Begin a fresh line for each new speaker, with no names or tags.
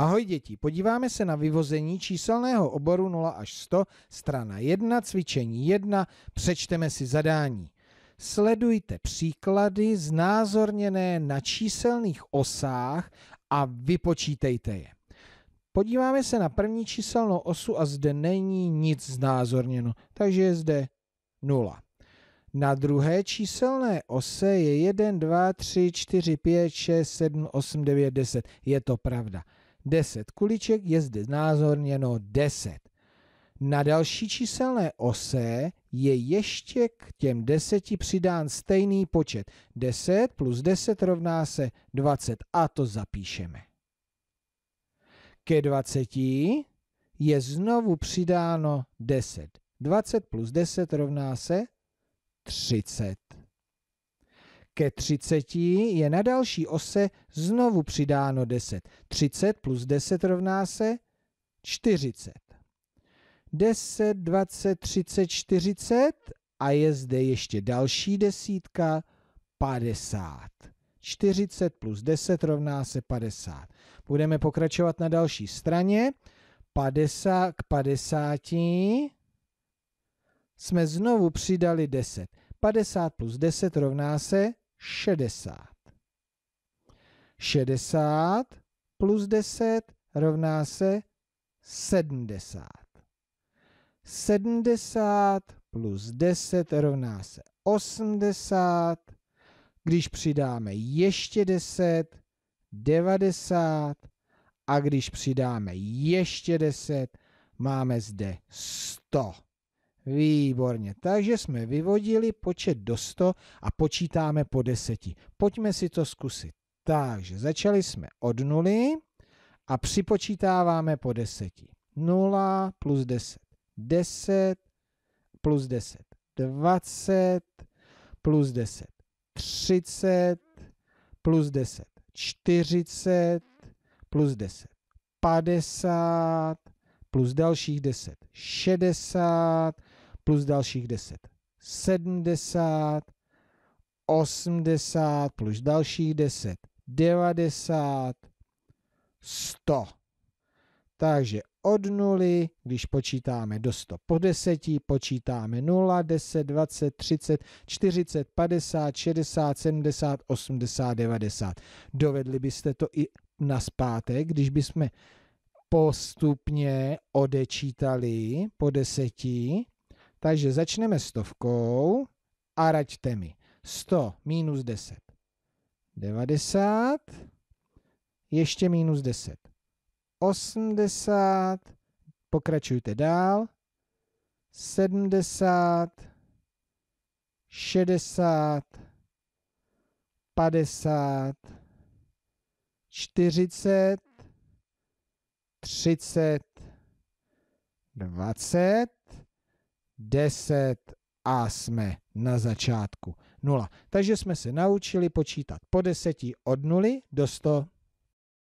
Ahoj děti, podíváme se na vyvození číselného oboru 0 až 100, strana 1, cvičení 1, přečteme si zadání. Sledujte příklady znázorněné na číselných osách a vypočítejte je. Podíváme se na první číselnou osu a zde není nic znázorněno, takže je zde 0. Na druhé číselné ose je 1, 2, 3, 4, 5, 6, 7, 8, 9, 10. Je to pravda. 10 kuliček je zde znázorněno 10. Na další číselné ose je ještě k těm deseti přidán stejný počet. 10 plus 10 rovná se 20 a to zapíšeme. Ke 20 je znovu přidáno 10. 20 plus 10 rovná se 30. Ke 30 je na další ose znovu přidáno 10. 30 plus 10 rovná se 40. 10, 20, 30, 40 a je zde ještě další desítka 50. 40 plus 10 rovná se 50. Budeme pokračovat na další straně. 50 k 50 jsme znovu přidali 10. 50 plus 10 rovná se 60. 60 plus 10 rovná se 70. 70 plus 10 rovná se 80. Když přidáme ještě 10, 90. A když přidáme ještě 10, máme zde 100. Výborně, takže jsme vyvodili počet do 100 a počítáme po 10. Pojďme si to zkusit. Takže začali jsme od 0 a připočítáváme po 10. 0 plus 10, 10 plus 10, 20 plus 10, 30 plus 10, 40 plus 10, 50 plus dalších 10, 60 plus dalších 10. 70, 80 plus dalších 10, 90, 100. Takže od nuly, když počítáme do 100 po 10, počítáme 0, 10, 20, 30, 40, 50, 60, 70, 80, 90. Dovedli byste to i na zpátek, když bychom postupně odečítali po 10, takže začneme stovkou a raďte mi. 100 minus 10. 90. Ještě minus 10. 80. Pokračujte dál. 70. 60. 50. 40. 30. 20. 10 a jsme na začátku 0. Takže jsme se naučili počítat po 10 od 0 do 100.